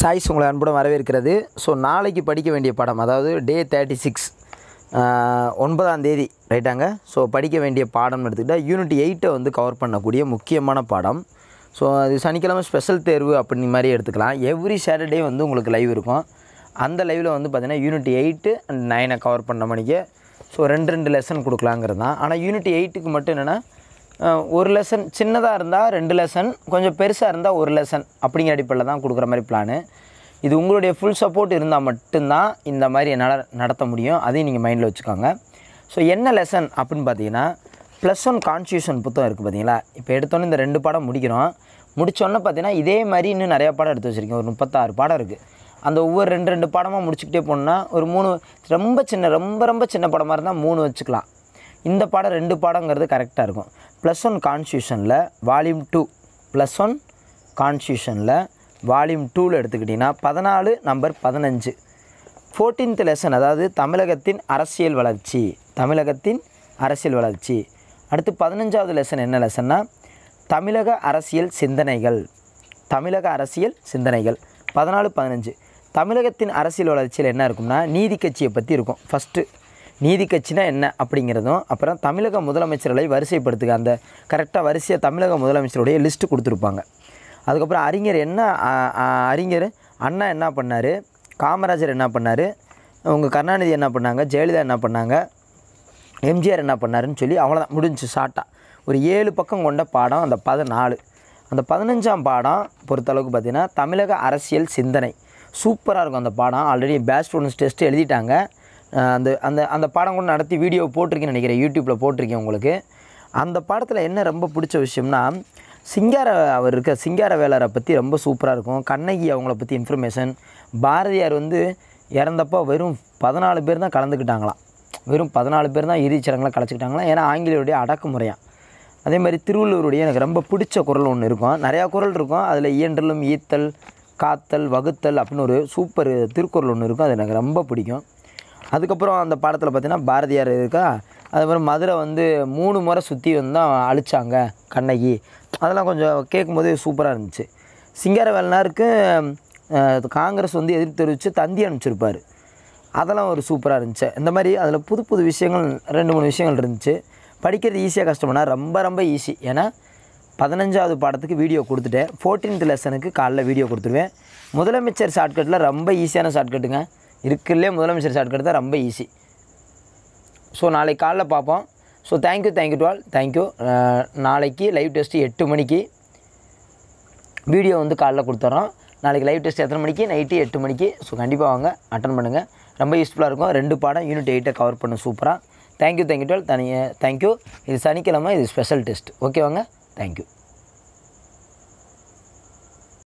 choice உங்களை அன்புடன் வரவேற்கிறது ஸோ நாளைக்கு படிக்க வேண்டிய பாடம் அதாவது டே தேர்ட்டி சிக்ஸ் ஒன்பதாம் தேதி ரைட்டாங்க ஸோ படிக்க வேண்டிய பாடம்னு எடுத்துக்கிட்டால் யூனிட் எயிட்டை வந்து கவர் பண்ணக்கூடிய முக்கியமான பாடம் ஸோ அது சனிக்கிழமை ஸ்பெஷல் தேர்வு அப்படின்னு மாதிரி எடுத்துக்கலாம் எவ்ரி சாட்டர்டே வந்து உங்களுக்கு லைவ் இருக்கும் அந்த லைவில் வந்து பார்த்திங்கன்னா யூனிட் எயிட்டு அண்ட் நைனை கவர் பண்ண மணிக்கு ஸோ ரெண்டு ரெண்டு லெசன் கொடுக்கலாங்கிறது தான் ஆனால் யூனிட் எயிட்டுக்கு மட்டும் என்னென்னா ஒரு லெசன் சின்னதாக இருந்தால் ரெண்டு லெசன் கொஞ்சம் பெருசாக இருந்தால் ஒரு லெசன் அப்படிங்கிற அடிப்படையில் தான் கொடுக்குற மாதிரி பிளானு இது உங்களுடைய ஃபுல் சப்போர்ட் இருந்தால் மட்டும்தான் இந்த மாதிரி என்னால் நடத்த முடியும் அதையும் நீங்கள் மைண்டில் வச்சுக்கோங்க ஸோ என்ன லெசன் அப்படின்னு பார்த்தீங்கன்னா ப்ளஸ் ஒன் கான்ஸ்டியூஷன் புத்தகம் இருக்குது பார்த்தீங்களா இப்போ எடுத்தோன்னே இந்த ரெண்டு பாடம் முடிக்கிறோம் முடித்தோன்னே பார்த்தீங்கன்னா இதே மாதிரி இன்னும் நிறையா பாடம் எடுத்து வச்சுருக்கேன் ஒரு முப்பத்தாறு பாடம் இருக்குது அந்த ஒவ்வொரு ரெண்டு ரெண்டு பாடமாக முடிச்சுக்கிட்டே போனால் ஒரு மூணு ரொம்ப சின்ன ரொம்ப ரொம்ப சின்ன படமாக இருந்தால் மூணு வச்சுக்கலாம் இந்த பாடம் ரெண்டு பாடங்கிறது கரெக்டாக இருக்கும் ப்ளஸ் ஒன் கான்ஸ்டியூஷனில் வால்யூம் டூ ப்ளஸ் ஒன் கான்ஸ்டியூஷனில் வால்யூம் டூவில் எடுத்துக்கிட்டிங்கன்னா பதினாலு நம்பர் பதினஞ்சு ஃபோர்டீன்த் லெசன் அதாவது தமிழகத்தின் அரசியல் வளர்ச்சி தமிழகத்தின் அரசியல் வளர்ச்சி அடுத்து பதினஞ்சாவது லெசன் என்ன லெசன்னா தமிழக அரசியல் சிந்தனைகள் தமிழக அரசியல் சிந்தனைகள் பதினாலு பதினஞ்சு தமிழகத்தின் அரசியல் வளர்ச்சியில் என்ன இருக்கும்னா நீதி கட்சியை பற்றி இருக்கும் ஃபஸ்ட்டு நீதி கட்சினா என்ன அப்படிங்கிறதும் அப்புறம் தமிழக முதலமைச்சர்களை வரிசைப்படுத்துக அந்த கரெக்டாக வரிசையை தமிழக முதலமைச்சருடைய லிஸ்ட்டு கொடுத்துருப்பாங்க அதுக்கப்புறம் அறிஞர் என்ன அறிஞர் அண்ணா என்ன பண்ணார் காமராஜர் என்ன பண்ணார் உங்கள் கருணாநிதி என்ன பண்ணாங்க ஜெயலலிதா என்ன பண்ணாங்க எம்ஜிஆர் என்ன பண்ணாருன்னு சொல்லி அவ்வளோதான் முடிஞ்சு ஷார்ட்டாக ஒரு ஏழு பக்கம் கொண்ட பாடம் அந்த பதினாலு அந்த பதினஞ்சாம் பாடம் பொறுத்தளவுக்கு பார்த்திங்கன்னா தமிழக அரசியல் சிந்தனை சூப்பராக இருக்கும் அந்த பாடம் ஆல்ரெடி பேஸ்ட் ஸ்டூடெண்ட்ஸ் டெஸ்ட் எழுதிட்டாங்க அந்த அந்த அந்த பாடம் கூட நடத்தி வீடியோ போட்டிருக்கேன்னு நினைக்கிறேன் யூடியூப்பில் போட்டிருக்கேன் உங்களுக்கு அந்த பாடத்தில் என்ன ரொம்ப பிடிச்ச விஷயம்னா சிங்கார அவர் இருக்க சிங்கார வேளாரை பற்றி ரொம்ப சூப்பராக இருக்கும் கண்ணகி அவங்கள பற்றி இன்ஃபர்மேஷன் பாரதியார் வந்து இறந்தப்போ வெறும் பதினாலு பேர் தான் கலந்துக்கிட்டாங்களாம் வெறும் பதினாலு பேர் தான் இறுதிச்சடங்களை கலைச்சிக்கிட்டாங்களாம் ஏன்னா ஆங்கிலேயருடைய அடக்குமுறையாக அதே மாதிரி திருவள்ளுவருடைய எனக்கு ரொம்ப பிடிச்ச குரல் ஒன்று இருக்கும் நிறையா குரல் இருக்கும் அதில் இயன்றலும் ஈத்தல் காத்தல் வகுத்தல் அப்படின்னு ஒரு சூப்பர் திருக்குறள் ஒன்று இருக்கும் அது எனக்கு ரொம்ப பிடிக்கும் அதுக்கப்புறம் அந்த பாடத்தில் பார்த்திங்கன்னா பாரதியார் இருக்கா அதுக்கப்புறம் மதுரை வந்து மூணு முறை சுற்றி வந்து தான் அழித்தாங்க கண்ணகி அதெல்லாம் கொஞ்சம் கேட்கும்போது சூப்பராக இருந்துச்சு சிங்கார சிங்காரவேலனாருக்கு காங்கிரஸ் வந்து எதிர்த்து தெரிவித்து தந்தி அனுப்பிச்சிருப்பார் அதெல்லாம் ஒரு சூப்பராக இருந்துச்சு இந்த மாதிரி அதில் புது புது விஷயங்கள் ரெண்டு மூணு விஷயங்கள் இருந்துச்சு படிக்கிறது ஈஸியாக கஷ்டம்னா ரொம்ப ரொம்ப ஈஸி ஏன்னா பதினஞ்சாவது பாடத்துக்கு வீடியோ கொடுத்துட்டேன் ஃபோர்டீன்த் லெசனுக்கு காலைல வீடியோ கொடுத்துருவேன் முதலமைச்சர் ஷார்ட்கட்டில் ரொம்ப ஈஸியான ஷார்ட்கட்டுங்க இருக்குல்லே முதலமைச்சர் ஷார்ட்கட் தான் ரொம்ப ஈஸி ஸோ நாளைக்கு காலைல பார்ப்போம் ஸோ தேங்க்யூ தேங்க்யூ டுவால் தேங்க்யூ நாளைக்கு லைவ் டெஸ்ட்டு எட்டு மணிக்கு வீடியோ வந்து காலைல கொடுத்துட்றோம் நாளைக்கு லைவ் டெஸ்ட் எத்தனை மணிக்கு நைட்டு எட்டு மணிக்கு ஸோ கண்டிப்பாக வாங்க அட்டன் பண்ணுங்கள் ரொம்ப யூஸ்ஃபுல்லாக இருக்கும் ரெண்டு பாடம் யூனிட் எயிட்டை கவர் பண்ணும் சூப்பராக தேங்க்யூ தேங்க்யூ டுவெல் தனியாக தேங்க்யூ இது சனிக்கிழமை இது ஸ்பெஷல் டெஸ்ட் ஓகேவாங்க தேங்க்யூ